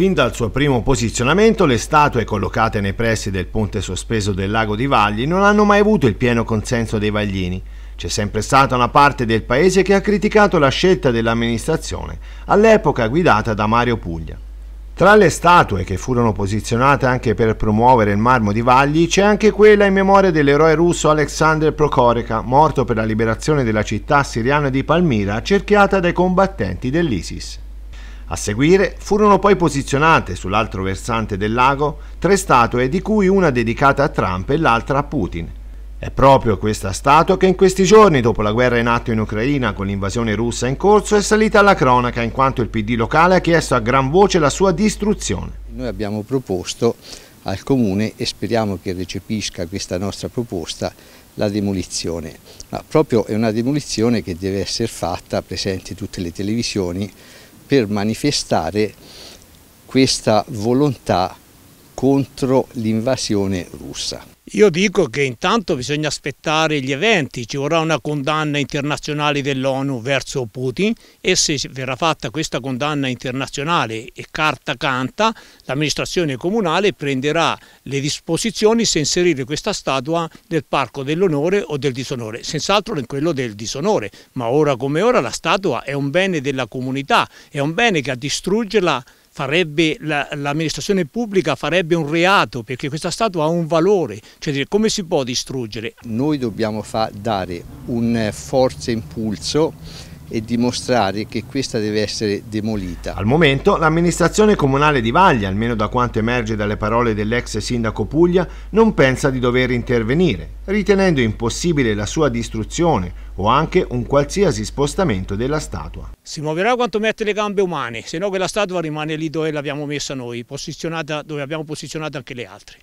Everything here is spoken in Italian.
Fin dal suo primo posizionamento le statue collocate nei pressi del ponte sospeso del lago di Vagli non hanno mai avuto il pieno consenso dei vaglini. C'è sempre stata una parte del paese che ha criticato la scelta dell'amministrazione, all'epoca guidata da Mario Puglia. Tra le statue che furono posizionate anche per promuovere il marmo di Vagli c'è anche quella in memoria dell'eroe russo Alexander Prokorekha, morto per la liberazione della città siriana di Palmira, cerchiata dai combattenti dell'ISIS. A seguire furono poi posizionate sull'altro versante del lago tre statue di cui una dedicata a Trump e l'altra a Putin. È proprio questa statua che in questi giorni, dopo la guerra in atto in Ucraina con l'invasione russa in corso, è salita alla cronaca in quanto il PD locale ha chiesto a gran voce la sua distruzione. Noi abbiamo proposto al Comune e speriamo che recepisca questa nostra proposta la demolizione, ma proprio è una demolizione che deve essere fatta, presenti tutte le televisioni, per manifestare questa volontà contro l'invasione russa. Io dico che intanto bisogna aspettare gli eventi, ci vorrà una condanna internazionale dell'ONU verso Putin e se verrà fatta questa condanna internazionale e carta canta, l'amministrazione comunale prenderà le disposizioni se inserire questa statua nel parco dell'onore o del disonore, senz'altro in quello del disonore, ma ora come ora la statua è un bene della comunità, è un bene che a distruggerla farebbe l'amministrazione pubblica farebbe un reato perché questa statua ha un valore, cioè come si può distruggere? Noi dobbiamo dare un eh, forte impulso e dimostrare che questa deve essere demolita. Al momento l'amministrazione comunale di Vaglia, almeno da quanto emerge dalle parole dell'ex sindaco Puglia, non pensa di dover intervenire, ritenendo impossibile la sua distruzione o anche un qualsiasi spostamento della statua. Si muoverà quanto mette le gambe umane, se no quella statua rimane lì dove l'abbiamo messa noi, posizionata, dove abbiamo posizionato anche le altre.